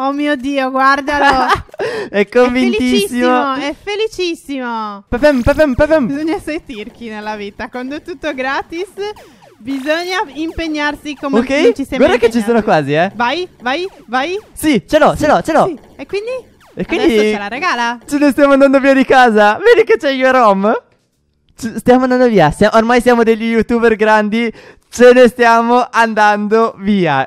Oh mio Dio, guardalo. è convintissimo. È felicissimo, è felicissimo. Papem, papem, papem. Bisogna essere tirchi nella vita. Quando è tutto gratis, bisogna impegnarsi come okay. non ci sembra. Guarda che ci sono quasi, eh. Vai, vai, vai. Sì, ce l'ho, sì, ce l'ho, ce l'ho. Sì. E quindi? E quindi? Adesso ce la regala. Ce ne stiamo andando via di casa. Vedi che c'è io Rom? Stiamo andando via. Stiamo, ormai siamo degli youtuber grandi. Ce ne stiamo andando via.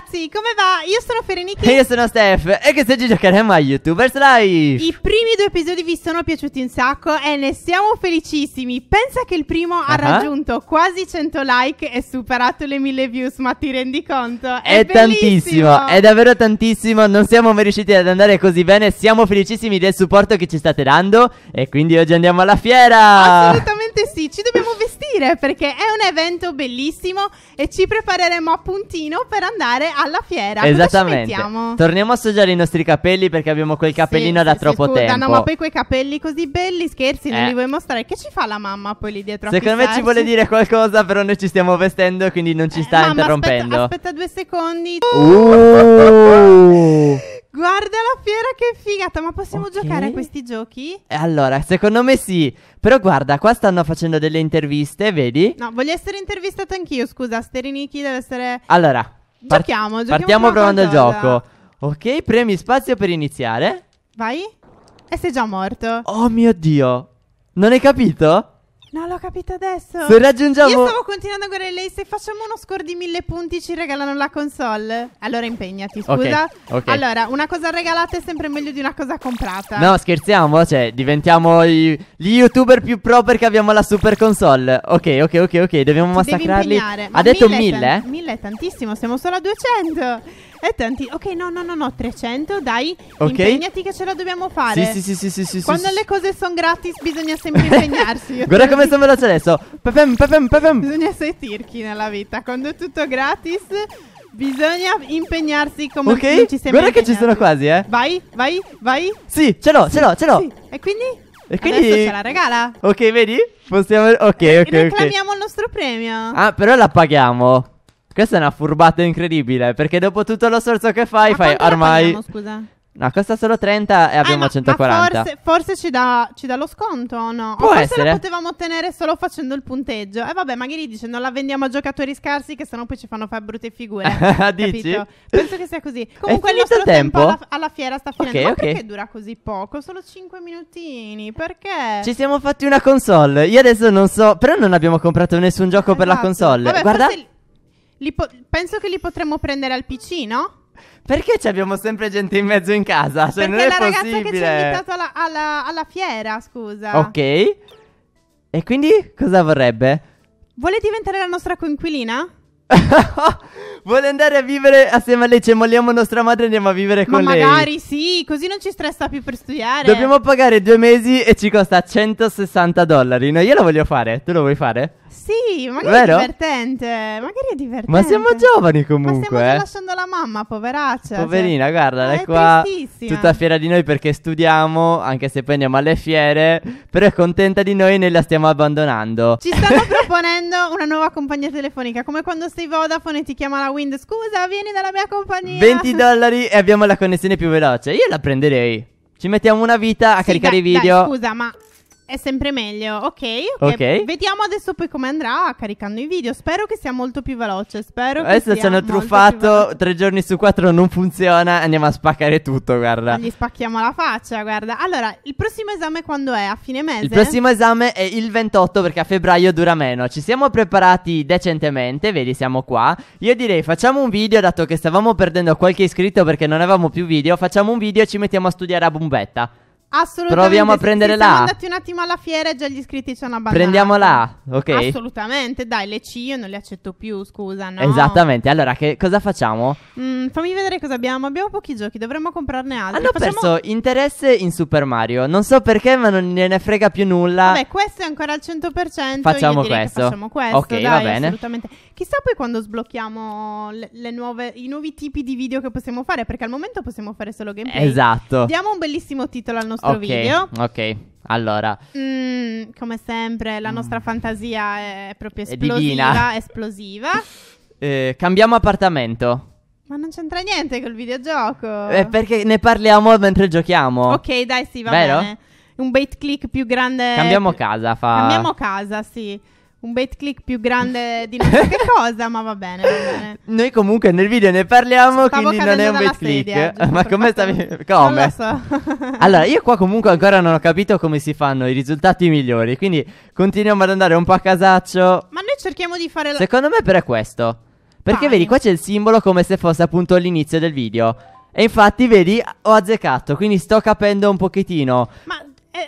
ragazzi, come va? Io sono Ferenichi E io sono Steph E che oggi giocheremo a YouTubers Live I primi due episodi vi sono piaciuti un sacco E ne siamo felicissimi Pensa che il primo uh-huh. ha raggiunto quasi 100 like E superato le 1000 views Ma ti rendi conto? È, è tantissimo È davvero tantissimo Non siamo mai riusciti ad andare così bene Siamo felicissimi del supporto che ci state dando E quindi oggi andiamo alla fiera Assolutamente Assolutamente sì, ci dobbiamo vestire perché è un evento bellissimo e ci prepareremo a puntino per andare alla fiera. Esattamente. Torniamo a assaggiare i nostri capelli perché abbiamo quel capellino sì, da sì, troppo sì, scusa, tempo. No, ma poi quei capelli così belli, scherzi, eh. non li vuoi mostrare. Che ci fa la mamma poi lì dietro? Secondo me ci vuole dire qualcosa, però noi ci stiamo vestendo e quindi non ci sta eh, mamma, interrompendo. Aspetta, aspetta due secondi. Uh. fiera che figata, ma possiamo okay. giocare a questi giochi? Eh, allora, secondo me sì. Però guarda, qua stanno facendo delle interviste, vedi? No, voglio essere intervistato anch'io, scusa, Sterinichi deve essere Allora, par- giochiamo, giochiamo. Partiamo provando il gioco. Ok, premi spazio per iniziare. Vai? E sei già morto. Oh mio Dio. Non hai capito? No, l'ho capito adesso. Se raggiungiamo. Io stavo continuando a guardare lei. Se facciamo uno score di mille punti, ci regalano la console. Allora impegnati, scusa. Okay, okay. Allora, una cosa regalata è sempre meglio di una cosa comprata. No, scherziamo. Cioè, diventiamo i... gli youtuber più pro perché abbiamo la super console. Ok, ok, ok, ok. Dobbiamo massacrarli. Devi impegnare. Ma ha detto mille? Mille, eh? mille è tantissimo. Siamo solo a 200. E tanti, ok, no, no, no, no, 300, dai, Ok. impegnati che ce la dobbiamo fare. Sì, sì, sì, sì, sì, sì, Quando sì. le cose sono gratis bisogna sempre impegnarsi. Guarda come sono veloce adesso. Pepem, pepem, pepem. Bisogna essere tirchi nella vita, quando è tutto gratis bisogna impegnarsi come Ok? non ci sembra. Guarda che ci sono quasi, eh. Vai, vai, vai. Sì, ce l'ho, ce l'ho, ce l'ho. Sì. E quindi? E quindi- Adesso ce la regala. Ok, vedi? Possiamo Ok, ok, ok. Reclamiamo il nostro premio. Ah, però la paghiamo. Questa è una furbata incredibile, perché dopo tutto lo sforzo che fai, Ma fai ormai... Paghiamo, scusa? No, costa solo 30 e eh, abbiamo ah, no, 140. Forse, forse ci, dà, lo sconto o no? Può o forse essere. la potevamo ottenere solo facendo il punteggio. E eh, vabbè, magari dice non la vendiamo a giocatori scarsi che sennò poi ci fanno fare brutte figure. Dici? Capito? Penso che sia così. Comunque il nostro tempo, tempo alla, alla, fiera sta finendo. Okay, Ma okay. perché dura così poco? Solo 5 minutini. Perché? Ci siamo fatti una console. Io adesso non so, però non abbiamo comprato nessun gioco esatto. per la esatto. console. Vabbè, Guarda... Forse po- penso che li potremmo prendere al PC, no? Perché ci abbiamo sempre gente in mezzo in casa? Se cioè, Perché non è la ragazza che ci ha invitato alla, alla, alla fiera, scusa. Ok. E quindi cosa vorrebbe? Vuole diventare la nostra coinquilina? Vuole andare a vivere assieme a lei, ci molliamo nostra madre e andiamo a vivere Ma con lei. magari sì, così non ci stressa più per studiare. Dobbiamo pagare due mesi e ci costa 160 dollari. No, io lo voglio fare, tu lo vuoi fare? Sì, magari Vero? è divertente. Magari è divertente. Ma siamo giovani comunque. Ma stiamo eh. già lasciando la mamma, poveraccia. Cioè. Poverina, cioè, guarda, è, qua. è qua tutta fiera di noi perché studiamo, anche se poi andiamo alle fiere, però è contenta di noi e noi la stiamo abbandonando. Ci stanno proponendo una nuova compagnia telefonica, come quando sei Vodafone e ti chiama la Wind, scusa, vieni dalla mia compagnia. 20 dollari e abbiamo la connessione più veloce. Io la prenderei. Ci mettiamo una vita a sì, caricare dai, i video. Dai, scusa, ma è sempre meglio, okay, ok. Ok. Vediamo adesso poi come andrà caricando i video. Spero che sia molto più veloce. Spero adesso ci hanno truffato. Tre giorni su quattro non funziona. Andiamo a spaccare tutto, guarda. Gli spacchiamo la faccia, guarda. Allora, il prossimo esame quando è? A fine mese? Il prossimo esame è il 28 perché a febbraio dura meno. Ci siamo preparati decentemente, vedi, siamo qua. Io direi facciamo un video, dato che stavamo perdendo qualche iscritto perché non avevamo più video. Facciamo un video e ci mettiamo a studiare a bombetta. Assolutamente. Proviamo a prendere sì, la A. Andati un attimo alla fiera e già gli iscritti sono abbandonati. Prendiamo la ok? Assolutamente, dai, le C io non le accetto più, scusa, no? Esattamente. Allora, che cosa facciamo? Mm, fammi vedere cosa abbiamo. Abbiamo pochi giochi, dovremmo comprarne altri. Hanno facciamo... perso interesse in Super Mario. Non so perché, ma non ne frega più nulla. Beh, questo è ancora al 100%. Facciamo questo. Facciamo questo. Ok, dai, va bene. Assolutamente. Chissà poi quando sblocchiamo le, le nuove, i nuovi tipi di video che possiamo fare, perché al momento possiamo fare solo gameplay. Esatto. Diamo un bellissimo titolo al nostro nostro okay, video. Ok, allora. Mm, come sempre, la mm. nostra fantasia è proprio esplosiva. È esplosiva. eh, cambiamo appartamento. Ma non c'entra niente col videogioco. È eh, perché ne parliamo mentre giochiamo. Ok, dai, sì, va Vero? bene. Un bait click più grande. Cambiamo casa, fa. Cambiamo casa, sì un bait click più grande di non so che cosa, ma va bene, va bene. Noi comunque nel video ne parliamo, Stavo quindi non è un bait sedia, click. ma come stavi come? So. allora, io qua comunque ancora non ho capito come si fanno i risultati migliori, quindi continuiamo ad andare un po' a casaccio. Ma noi cerchiamo di fare la... Secondo me però è questo. Perché Vai. vedi, qua c'è il simbolo come se fosse appunto l'inizio del video. E infatti, vedi, ho azzeccato, quindi sto capendo un pochettino. Ma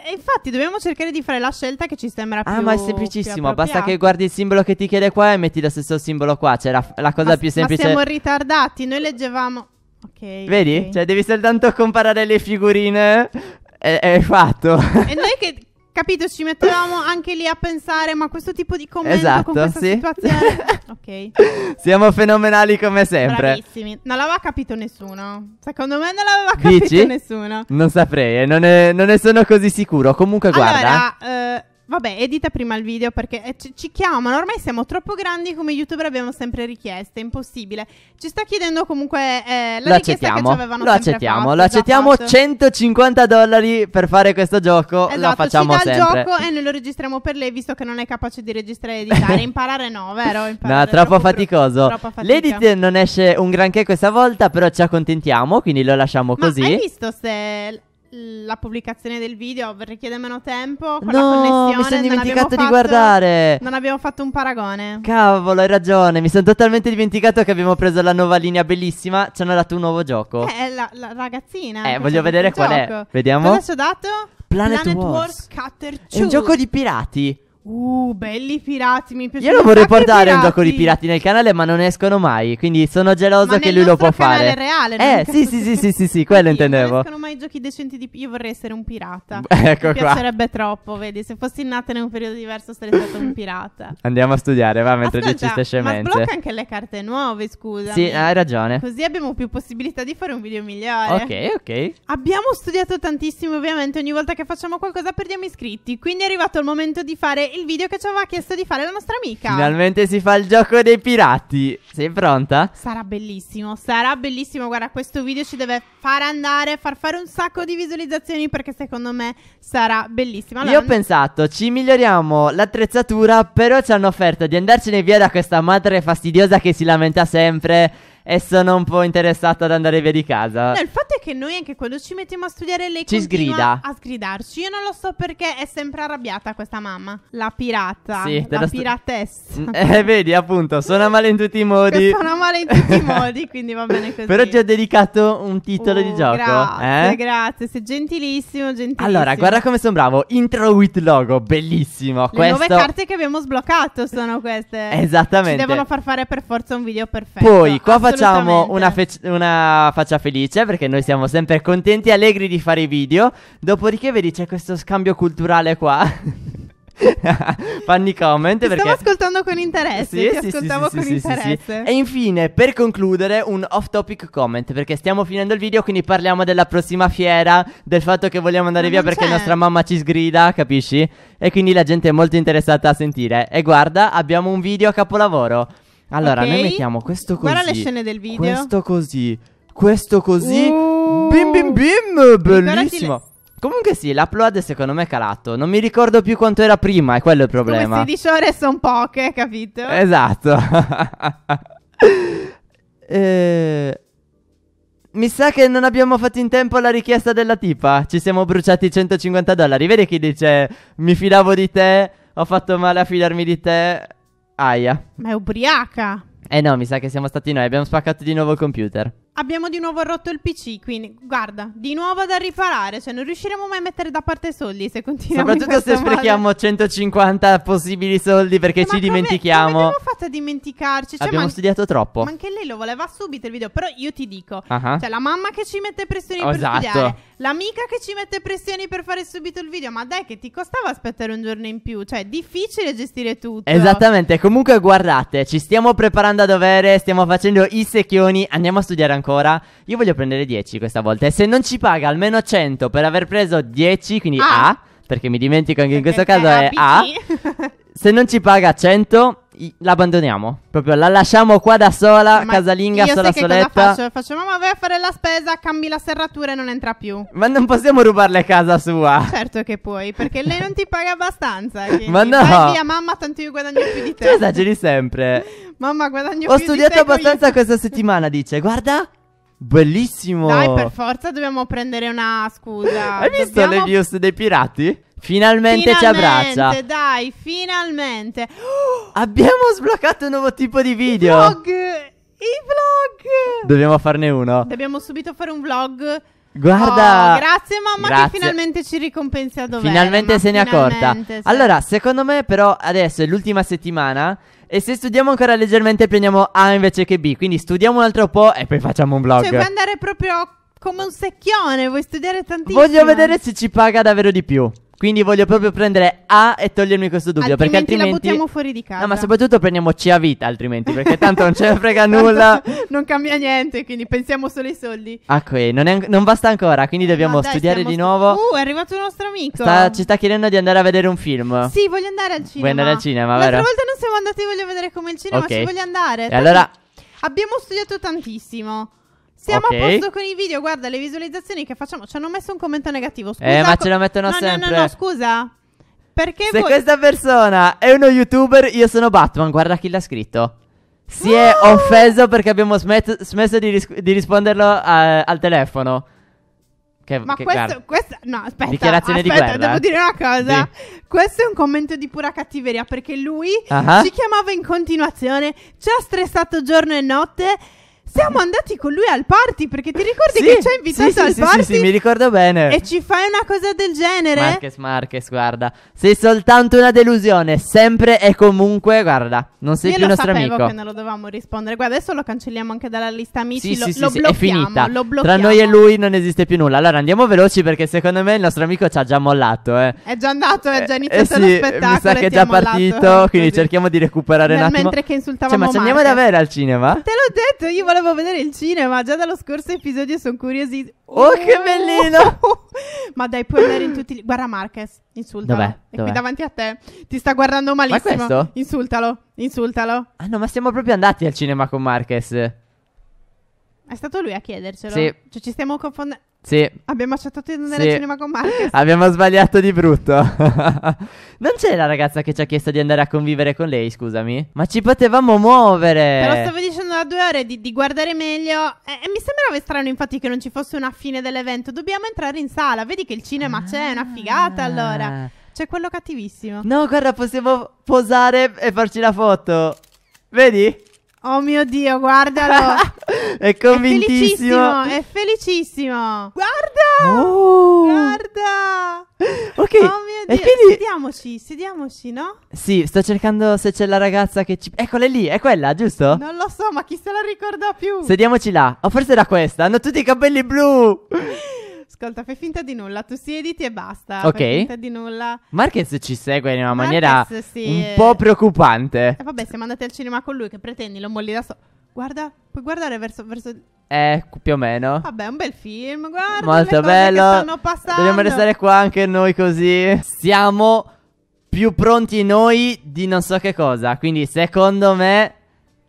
e, infatti dobbiamo cercare di fare la scelta che ci sembra ah, più Ah, ma è semplicissimo. Basta che guardi il simbolo che ti chiede qua e metti lo stesso simbolo qua. Cioè, la, la cosa ma, più semplice. Ma siamo ritardati. Noi leggevamo. Ok. Vedi? Okay. Cioè, devi soltanto comparare le figurine. È, è fatto. E noi che, Capito, ci mettevamo anche lì a pensare, ma questo tipo di commento esatto, con questa sì. situazione... ok. Siamo fenomenali come sempre. Bravissimi. Non l'aveva capito nessuno. Secondo me non l'aveva capito Dici? nessuno. Non saprei, eh, non, ne sono così sicuro. Comunque, guarda... Allora, eh, Vabbè, edita prima il video perché eh, ci, ci chiamano. Ormai siamo troppo grandi come youtuber, abbiamo sempre richieste. Impossibile. Ci sta chiedendo comunque eh, la lo richiesta accettiamo. che ci avevano Lo accettiamo, fatto, lo esatto. accettiamo. Fatto. 150 dollari per fare questo gioco. Esatto, lo facciamo ci dà sempre. il gioco e noi lo registriamo per lei, visto che non è capace di registrare e editare. Imparare no, vero? Imparare, no, troppo, faticoso. Troppo L'edit non esce un granché questa volta, però ci accontentiamo. Quindi lo lasciamo Ma così. Hai visto se la pubblicazione del video richiede meno tempo. Con no, mi sono dimenticato di guardare. Non abbiamo fatto un paragone. Cavolo, hai ragione. Mi sono totalmente dimenticato che abbiamo preso la nuova linea bellissima. Ci hanno dato un nuovo gioco. Eh, la, la ragazzina. Eh, voglio vedere qual gioco. è. Vediamo. Cosa ci ho dato? Planet, Planet Wars. Wars Cutter 2. È un gioco di pirati. Uh, belli pirati, mi piace. Io lo vorrei portare un gioco di pirati nel canale, ma non escono mai. Quindi sono geloso che lui lo può fare. Ma reale, Eh, sì, sì, sì, sì, sì, sì, quello intendevo. Non escono mai giochi decenti di. Io vorrei essere un pirata. ecco mi qua. piacerebbe troppo, vedi. Se fossi nata in un periodo diverso, sarei stato un pirata. Andiamo a studiare, va, mentre Ascolta, dici ste scemenze. Ma sblocca anche le carte nuove, scusa. Sì, hai ragione. Così abbiamo più possibilità di fare un video migliore. Ok, ok. Abbiamo studiato tantissimo, ovviamente. Ogni volta che facciamo qualcosa perdiamo iscritti. Quindi è arrivato il momento di fare il video che ci aveva chiesto di fare la nostra amica. Finalmente si fa il gioco dei pirati. Sei pronta? Sarà bellissimo, sarà bellissimo. Guarda, questo video ci deve far andare, far fare un sacco di visualizzazioni perché secondo me sarà bellissimo. Allora, Io ho pensato, ci miglioriamo l'attrezzatura, però ci hanno offerto di andarcene via da questa madre fastidiosa che si lamenta sempre e sono un po' interessata ad andare via di casa. No, il fatto è che noi anche quando ci mettiamo a studiare lei ci sgrida a sgridarci. Io non lo so perché è sempre arrabbiata questa mamma, la pirata, sì, la st- piratessa. Mm, eh, vedi, appunto, suona male in tutti i modi. suona male in tutti i modi, quindi va bene così. Però ti ho dedicato un titolo uh, di oh, gioco, grazie, eh? Grazie, sei gentilissimo, gentilissimo. Allora, guarda come sono bravo. Intro with logo, bellissimo. Le Questo... nuove carte che abbiamo sbloccato sono queste. Esattamente. Ci devono far fare per forza un video perfetto. Poi, qua facciamo facciamo una, fe- una, faccia felice perché noi siamo sempre contenti e allegri di fare i video. Dopodiché, vedi, c'è questo scambio culturale qua. Fanni comment ti perché... stavo ascoltando con interesse. Sì, ti sì, ascoltavo sì, con interesse. E infine, per concludere, un off topic comment perché stiamo finendo il video, quindi parliamo della prossima fiera, del fatto che vogliamo andare Ma via perché c'è. nostra mamma ci sgrida, capisci? E quindi la gente è molto interessata a sentire. E guarda, abbiamo un video a capolavoro. Allora, okay. noi mettiamo questo così. Guarda le scene del video. Questo così. Questo così. Uh, bim bim bim. Bellissimo. Comunque sì, l'upload secondo me è calato. Non mi ricordo più quanto era prima, è quello il problema. Come 16 ore sono poche, capito? Esatto. eh... Mi sa che non abbiamo fatto in tempo la richiesta della tipa. Ci siamo bruciati 150 dollari. Vedi chi dice: Mi fidavo di te, ho fatto male a fidarmi di te. Aia. Ma è ubriaca. Eh no, mi sa che siamo stati noi, abbiamo spaccato di nuovo il computer. Abbiamo di nuovo rotto il PC, quindi guarda, di nuovo da riparare, cioè non riusciremo mai a mettere da parte soldi se continuiamo Soprattutto se sprechiamo modo. 150 possibili soldi perché ma ci come, dimentichiamo. Ma abbiamo fatto a dimenticarci? Cioè, abbiamo man- studiato troppo. Ma anche lei lo voleva subito il video, però io ti dico, uh-huh. cioè la mamma che ci mette pressioni oh, per esatto. studiare, l'amica che ci mette pressioni per fare subito il video, ma dai che ti costava aspettare un giorno in più, cioè è difficile gestire tutto. Esattamente, comunque guardate, ci stiamo preparando a dovere, stiamo facendo i secchioni, andiamo a studiare ancora ancora. Io voglio prendere 10 questa volta. E se non ci paga almeno 100 per aver preso 10, quindi ah. A, perché mi dimentico anche in questo caso è A. Se non ci paga 100, l'abbandoniamo. Proprio la lasciamo qua da sola, ma casalinga, io sola soletta. Io cosa faccio? Faccio mamma vai a fare la spesa, cambi la serratura e non entra più. Ma non possiamo rubarle casa sua. Certo che puoi, perché lei non ti paga abbastanza. ma no. Vai via mamma, tanto io guadagno più di te. Tu esageri sempre. mamma, guadagno Ho più di te. Ho studiato abbastanza questa settimana, dice. Guarda. Bellissimo. Dai, per forza dobbiamo prendere una scusa. Hai visto dobbiamo... le news dei pirati? Finalmente, finalmente, ci abbraccia. Dai, finalmente. Abbiamo sbloccato un nuovo tipo di video. I vlog. I vlog. Dobbiamo farne uno. Dobbiamo subito fare un vlog. Guarda, oh, grazie mamma grazie. che finalmente ci ricompensa dove. Finalmente se ne è accorta. Sì. Allora, secondo me però adesso è l'ultima settimana e se studiamo ancora leggermente prendiamo A invece che B. Quindi studiamo un altro po' e poi facciamo un vlog. Cioè, vuoi andare proprio come un secchione, vuoi studiare tantissimo. Voglio vedere se ci paga davvero di più. Quindi voglio proprio prendere A e togliermi questo dubbio. Altrimenti perché altrimenti. la buttiamo fuori di casa. No, ma soprattutto prendiamo C a vita, altrimenti, perché tanto non ce ne frega nulla. non cambia niente, quindi pensiamo solo ai soldi. Ah, qui, non, è, non basta ancora, quindi eh, dobbiamo no, dai, studiare di nuovo. Uh, è arrivato un nostro amico. Sta, ci sta chiedendo di andare a vedere un film. Sì, voglio andare al cinema. Vuoi andare al cinema, vero? L'altra vero? volta non siamo andati, voglio vedere come il cinema, okay. ci voglio andare. E allora. Abbiamo studiato tantissimo. Siamo okay. a posto con i video, guarda le visualizzazioni che facciamo. Ci hanno messo un commento negativo. Scusa, eh, ma ce lo mettono no, sempre. No, no, no, scusa. Perché Se voi... questa persona è uno youtuber, io sono Batman. Guarda chi l'ha scritto. Si oh! è ah! offeso perché abbiamo smet- smesso di, ris- di risponderlo a- eh, al telefono. Che, ma che questo, questo, No, aspetta. Dichiarazione aspetta, di guerra. Devo dire una cosa. Sì. Questo è un commento di pura cattiveria perché lui uh-huh. ci chiamava in continuazione, ci ha stressato giorno e notte. Siamo andati con lui al party perché ti ricordi sì, che ci ha invitato sì, al sì, party? Sì, sì, mi ricordo bene. E ci fai una cosa del genere? Marques, Marques, guarda. Sei soltanto una delusione, sempre e comunque, guarda, non sei Io più nostro amico. Io sapevo che non lo dovevamo rispondere. Guarda, adesso lo cancelliamo anche dalla lista amici, sì, lo, sì, lo sì, blocchiamo, è finita. lo blocchiamo. Tra noi e lui non esiste più nulla. Allora andiamo veloci perché secondo me il nostro amico ci ha già mollato, eh. È già andato, è già eh, iniziato eh, lo spettacolo. Mi sa che è già partito, quindi cerchiamo di recuperare Nel un attimo. Mentre che insultavamo cioè, ma ci andiamo davvero al cinema? Te l'ho detto, io volevo volevo vedere il cinema, già dallo scorso episodio sono curiosissima. Oh, oh, che bellino! Ma dai, puoi andare in tutti... Li... Guarda Marquez, insultalo. Dov'è? È qui davanti a te. Ti sta guardando malissimo. Ma questo? Insultalo, insultalo. Ah no, ma siamo proprio andati al cinema con Marquez. È stato lui a chiedercelo. Sì. Cioè, ci stiamo confondendo. Sì. Abbiamo accettato di andare sì. al cinema con Marcus. Abbiamo sbagliato di brutto. non c'è la ragazza che ci ha chiesto di andare a convivere con lei, scusami. Ma ci potevamo muovere. Però stavo dicendo da due ore di, di guardare meglio. E, e, mi sembrava strano, infatti, che non ci fosse una fine dell'evento. Dobbiamo entrare in sala. Vedi che il cinema ah. c'è, è una figata allora. C'è quello cattivissimo. No, guarda, possiamo posare e farci la foto. Vedi? Oh mio Dio, guardalo. È convintissimo. È felicissimo, Guarda! Oh. Guarda! Ok. Oh mio Dio. quindi... Sediamoci, sediamoci, no? Sì, sto cercando se c'è la ragazza che ci... Eccola lì, è quella, giusto? Non lo so, ma chi se la ricorda più? Sediamoci là. O forse era questa. Hanno tutti i capelli blu. Ascolta, fai finta di nulla, tu siediti e basta. Ok. Fai finta di nulla. Marquez ci segue in una Marquez, maniera sì. un po' preoccupante. E eh, vabbè, siamo andati al cinema con lui, che pretendi, lo molli da solo. Guarda, puoi guardare verso, verso... Eh, più o meno. Vabbè, un bel film, guarda. Molto bello. Dobbiamo restare qua anche noi così. Siamo più pronti noi di non so che cosa. Quindi, secondo me,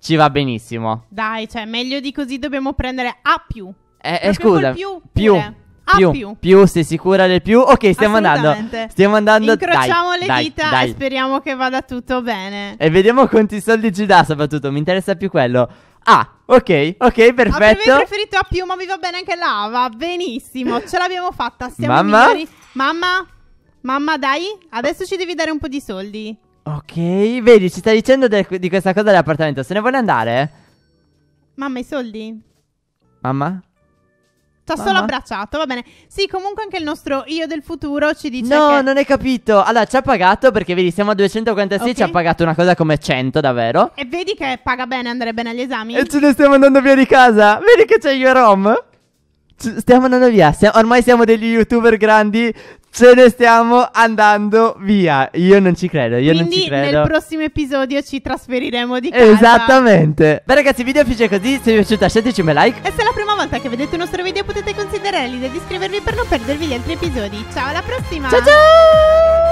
ci va benissimo. Dai, cioè, meglio di così dobbiamo prendere A più. Eh, eh scusa. Più. Più. A più, più. più, sei sicura del più? Ok, stiamo andando. Stiamo andando. Incrociamo dai, le dai, dita dai. e speriamo che vada tutto bene. E vediamo quanti soldi ci dà, soprattutto. Mi interessa più quello. Ah, ok, ok, perfetto. Avrei preferito a più, mi va bene anche là, va benissimo. Ce l'abbiamo fatta, siamo Mamma? Migliori. Mamma? Mamma, dai, adesso ci devi dare un po' di soldi. Ok, vedi, ci sta dicendo de- di questa cosa dell'appartamento. Se ne vuole andare? Mamma, i soldi? Mamma? T'ho solo abbracciato, va bene. Sì, comunque anche il nostro io del futuro ci dice No, che... non hai capito. Allora, ci ha pagato perché vedi, siamo a 246, okay. ci ha pagato una cosa come 100, davvero. E vedi che paga bene andare bene agli esami? E ce ne stiamo andando via di casa. Vedi che c'è io e Rom? Stiamo andando via. ormai siamo degli youtuber grandi. Ce ne stiamo andando via. Io non ci credo. Io Quindi non ci credo. Nel prossimo episodio ci trasferiremo di casa. Esattamente. Beh, ragazzi, il video finisce così. Se vi è piaciuto, lasciateci un bel like. E se è la prima volta che vedete il nostro video, potete considerare l'idea di iscrivervi per non perdervi gli altri episodi. Ciao, alla prossima. Ciao, ciao.